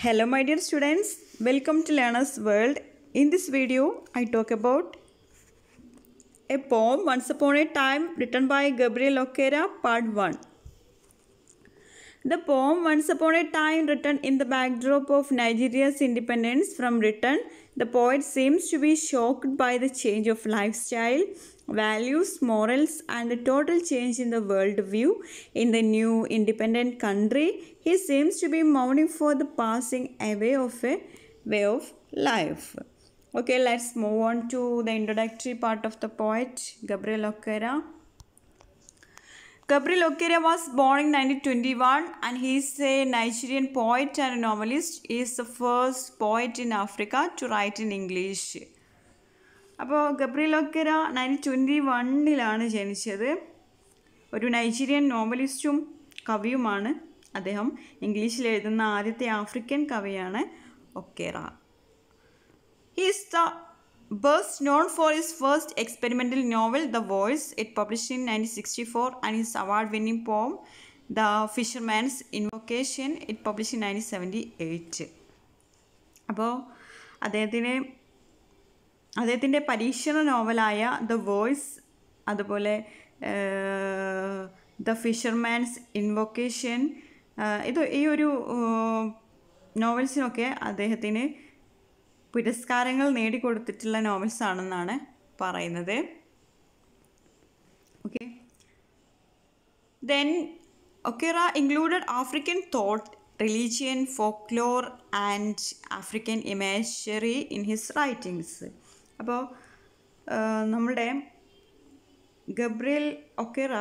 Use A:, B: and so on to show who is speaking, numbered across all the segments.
A: Hello my dear students, welcome to Learner's World. In this video, I talk about a poem Once Upon a Time written by Gabriel Oquera, part 1. The poem Once Upon a Time written in the backdrop of Nigeria's independence from Britain, the poet seems to be shocked by the change of lifestyle values, morals, and a total change in the worldview in the new independent country. He seems to be mourning for the passing away of a way of life. Okay, let's move on to the introductory part of the poet, Gabriel Oquera. Gabriel Oquera was born in 1921 and he is a Nigerian poet and novelist. He is the first poet in Africa to write in English. അപ്പോൾ ഒക്കെര nineteen twenty വണ്ണിലാണ് ജനിച്ചത് ഒരു Nigerian നോവലിസ്റ്റും കവിയുമാണ് അദ്ദേഹം ഇംഗ്ലീഷിൽ എഴുതുന്ന ആദ്യത്തെ African കവിയാണ് Okara he's the ബേഴ്സ് known for his first experimental novel the voice it publish in nineteen sixty four and his award winning poem the fisherman's invocation it publish in nineteen seventy eight അപ്പോൾ അദ്ദേഹത്തിന് അദ്ദേഹത്തിൻ്റെ പരീക്ഷണ നോവലായ the voice അതുപോലെ the fisherman's invocation ഇത് ഈ ഒരു നോവൽസിനൊക്കെ അദ്ദേഹത്തിന് പുരസ്കാരങ്ങൾ നേടിക്കൊടുത്തിട്ടുള്ള നോവൽസ് ആണെന്നാണ് പറയുന്നത് okay then Okara included African thought religion folklore and African imagery in his writings അപ്പോൾ നമ്മുടെ ഗബ്രിയൽ ഒക്കേറ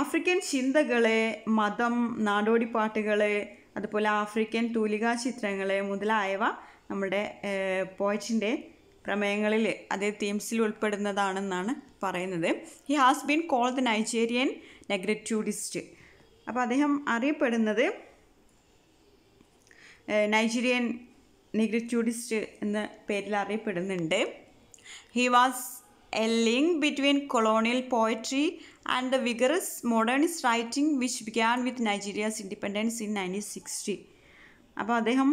A: ആഫ്രിക്കൻ ചിന്തകളെ മതം നാടോടിപ്പാട്ടുകളെ അതുപോലെ ആഫ്രിക്കൻ തൂലികാ ചിത്രങ്ങളെ മുതലായവ നമ്മുടെ പോയറ്റിൻ്റെ പ്രമേയങ്ങളിൽ അതേ തീംസിൽ ഉൾപ്പെടുന്നതാണെന്നാണ് പറയുന്നത് he has been call the Nigerian negritudist അപ്പോൾ അദ്ദേഹം അറിയപ്പെടുന്നത് നൈജീരിയൻ നെഗ്രറ്റ്യൂഡിസ്റ്റ് എന്ന പേരിൽ അറിയപ്പെടുന്നുണ്ട് he was a link between colonial poetry and the vigorous modernist writing which began with Nigeria's independence in nineteen sixty അപ്പോൾ അദ്ദേഹം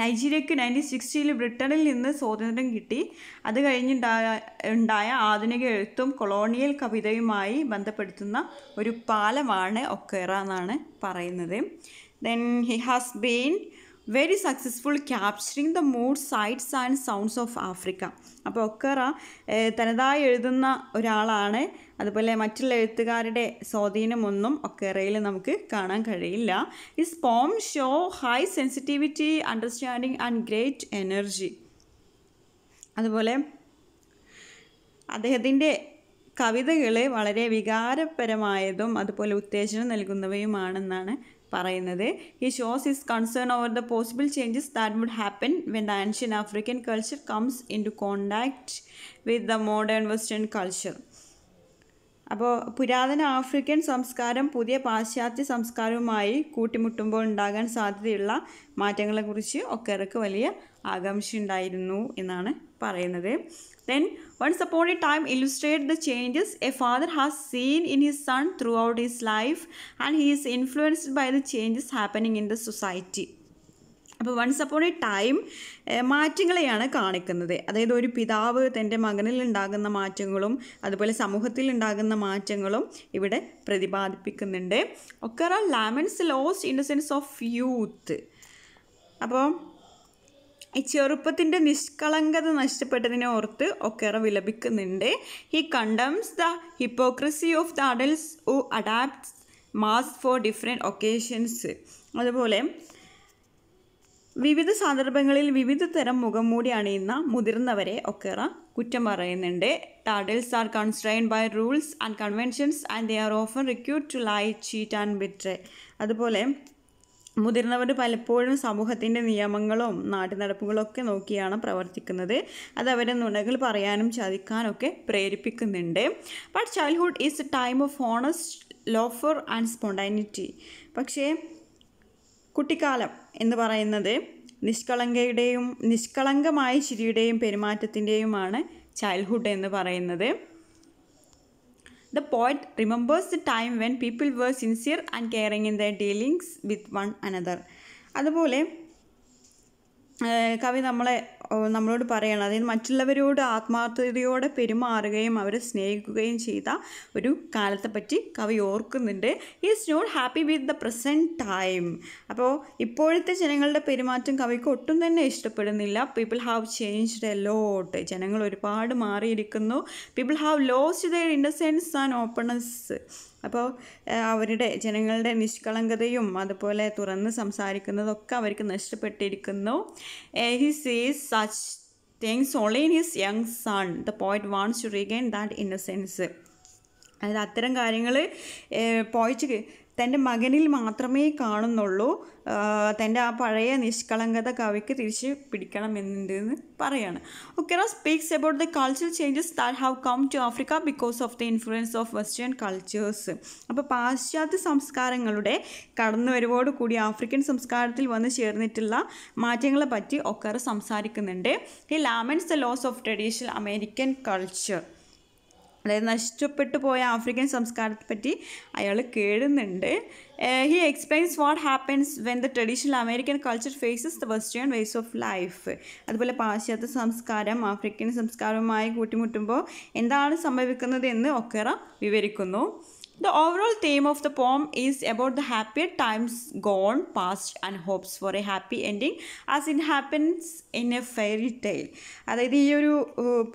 A: നൈജീരിയക്ക് നയൻറ്റീൻ സിക്സ്റ്റിയിൽ ബ്രിട്ടനിൽ നിന്ന് സ്വാതന്ത്ര്യം കിട്ടി അത് കഴിഞ്ഞുണ്ടായ ഉണ്ടായ ആധുനിക എഴുത്തും കൊളോണിയൽ കവിതയുമായി ബന്ധപ്പെടുത്തുന്ന ഒരു പാലമാണ് ഒക്കേറ എന്നാണ് പറയുന്നത് then he has been very successful capturing the mood sights and sounds of Africa അപ്പോൾ ഒക്കറ തനതായി എഴുതുന്ന ഒരാളാണ് അതുപോലെ മറ്റുള്ള എഴുത്തുകാരുടെ സ്വാധീനമൊന്നും ഒക്കറയിൽ നമുക്ക് കാണാൻ കഴിയില്ല his poem show high sensitivity understanding and great energy അതുപോലെ അദ്ദേഹത്തിൻ്റെ കവിതകൾ വളരെ വികാരപരമായതും അതുപോലെ ഉത്തേജനം നൽകുന്നവയുമാണെന്നാണ് പറയുന്നത് ഈ shows his concern over the possible changes that would happen when the ancient African culture comes into contact with the modern western culture അപ്പോൾ പുരാതന ആഫ്രിക്കൻ സംസ്കാരം പുതിയ പാശ്ചാത്യ സംസ്കാരവുമായി കൂട്ടിമുട്ടുമ്പോൾ ഉണ്ടാകാൻ സാധ്യതയുള്ള മാറ്റങ്ങളെക്കുറിച്ച് ഇറക്ക് വലിയ ആകാംക്ഷയുണ്ടായിരുന്നു എന്നാണ് പറയുന്നത് then once upon a time illustrate the changes a father has seen in his son throughout his life and he is influenced by the changes happening in the society അപ്പോൾ വൺസ് അപ്പോൺ എ ടൈം മാറ്റങ്ങളെയാണ് കാണിക്കുന്നത് അതായത് ഒരു പിതാവ് തൻ്റെ മകനിൽ ഉണ്ടാകുന്ന മാറ്റങ്ങളും അതുപോലെ സമൂഹത്തിൽ ഉണ്ടാകുന്ന മാറ്റങ്ങളും ഇവിടെ പ്രതിപാദിപ്പിക്കുന്നുണ്ട് ഒക്കെ ആ laments loss in the sense of youth അപ്പോൾ ചെറുപ്പത്തിൻ്റെ നിഷ്കളങ്കത നഷ്ടപ്പെട്ടതിനെ ഓർത്ത് ഒക്കേറെ വിലപിക്കുന്നുണ്ട് he condemns the hypocrisy of the adults who adapts masks for different occasions അതുപോലെ വിവിധ സന്ദർഭങ്ങളിൽ വിവിധ തരം മുഖംമൂടി അണിയുന്ന മുതിർന്നവരെ ഒക്കേറ കുറ്റം പറയുന്നുണ്ട് the adults are constrain by rules and conventions and they are often required to lie cheat and bit അതുപോലെ മുതിർന്നവർ പലപ്പോഴും സമൂഹത്തിൻ്റെ നിയമങ്ങളും ഒക്കെ നോക്കിയാണ് പ്രവർത്തിക്കുന്നത് അത് അവരെ നുണകൾ പറയാനും ചതിക്കാനൊക്കെ പ്രേരിപ്പിക്കുന്നുണ്ട് but childhood is time of honest laughter and spontaneity പക്ഷേ കുട്ടിക്കാലം എന്ന് പറയുന്നത് നിഷ്കളങ്കയുടെയും നിഷ്കളങ്കമായ ചിരിയുടെയും പെരുമാറ്റത്തിൻ്റെയുമാണ് ചൈൽഡ്ഹുഡ് എന്ന് പറയുന്നത് The poet remembers the time when people were sincere and caring in their dealings with one another അതുപോലെ കവി നമ്മളെ നമ്മളോട് പറയണം അതായത് മറ്റുള്ളവരോട് ആത്മാർത്ഥതയോടെ പെരുമാറുകയും അവരെ സ്നേഹിക്കുകയും ചെയ്ത ഒരു കാലത്തെ പറ്റി കവി ഓർക്കുന്നുണ്ട് is not happy with the present time അപ്പോൾ ഇപ്പോഴത്തെ ജനങ്ങളുടെ പെരുമാറ്റം കവിക്ക് ഒട്ടും തന്നെ ഇഷ്ടപ്പെടുന്നില്ല people have changed a lot ജനങ്ങൾ ഒരുപാട് മാറിയിരിക്കുന്നു people have lost their innocence and openness അപ്പോൾ അവരുടെ ജനങ്ങളുടെ നിഷ്കളങ്കതയും അതുപോലെ തുറന്ന് സംസാരിക്കുന്നതൊക്കെ അവർക്ക് നഷ്ടപ്പെട്ടിരിക്കുന്നു ഹി സീസ് such things only in his young son the poet wants to regain that innocence അതായത് അത്തരം കാര്യങ്ങൾ പോയിച്ച് തൻ്റെ മകനിൽ മാത്രമേ കാണുന്നുള്ളൂ തൻ്റെ ആ പഴയ നിഷ്കളങ്കത കവിക്ക് തിരിച്ച് പിടിക്കണമെന്നുണ്ടെന്ന് പറയാണ് Okara speaks about the cultural changes that have come to Africa because of the influence of western cultures അപ്പോൾ പാശ്ചാത്യ സംസ്കാരങ്ങളുടെ കടന്നുവരവോട് കൂടി ആഫ്രിക്കൻ സംസ്കാരത്തിൽ വന്ന് ചേർന്നിട്ടുള്ള മാറ്റങ്ങളെ പറ്റി ഒക്കെ സംസാരിക്കുന്നുണ്ട് ഈ laments the loss of traditional American culture അതായത് നശിച്ചപ്പെട്ടു പോയ ആഫ്രിക്കൻ സംസ്കാരത്തെപ്പറ്റി അയാൾ കേഴുന്നുണ്ട് he explains what happens when the traditional American culture faces the western ways of life അതുപോലെ പാശ്ചാത്യ സംസ്കാരം ആഫ്രിക്കൻ സംസ്കാരവുമായി കൂട്ടിമുട്ടുമ്പോൾ എന്താണ് സംഭവിക്കുന്നത് എന്ന് ഒക്കേറ വിവരിക്കുന്നു The overall theme of the poem is about the happier times gone past and hopes for a happy ending as in happens in a fairy tale. അതായത് ഈ ഒരു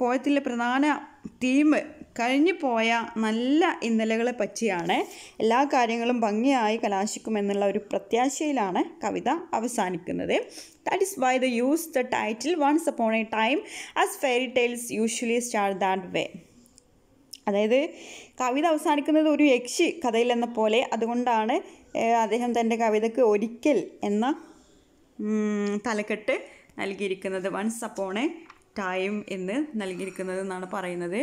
A: പോയത്തിലെ പ്രധാന തീം കഴിഞ്ഞു പോയ നല്ല ഇന്നലകളെ പറ്റിയാണ് എല്ലാ കാര്യങ്ങളും ഭംഗിയായി കലാശിക്കുമെന്നുള്ള ഒരു പ്രത്യാശയിലാണ് കവിത അവസാനിക്കുന്നത് that is why the use the title once upon a time as fairy tales usually start that way അതായത് കവിത അവസാനിക്കുന്നത് ഒരു യക്ഷി എന്ന പോലെ അതുകൊണ്ടാണ് അദ്ദേഹം തൻ്റെ കവിതയ്ക്ക് ഒരിക്കൽ എന്ന തലക്കെട്ട് നൽകിയിരിക്കുന്നത് വൺസ് അപ്പോൺ എ ടൈം എന്ന് നൽകിയിരിക്കുന്നത് എന്നാണ് പറയുന്നത്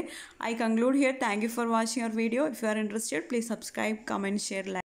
A: I conclude here thank you for watching your video if you are interested please subscribe comment share like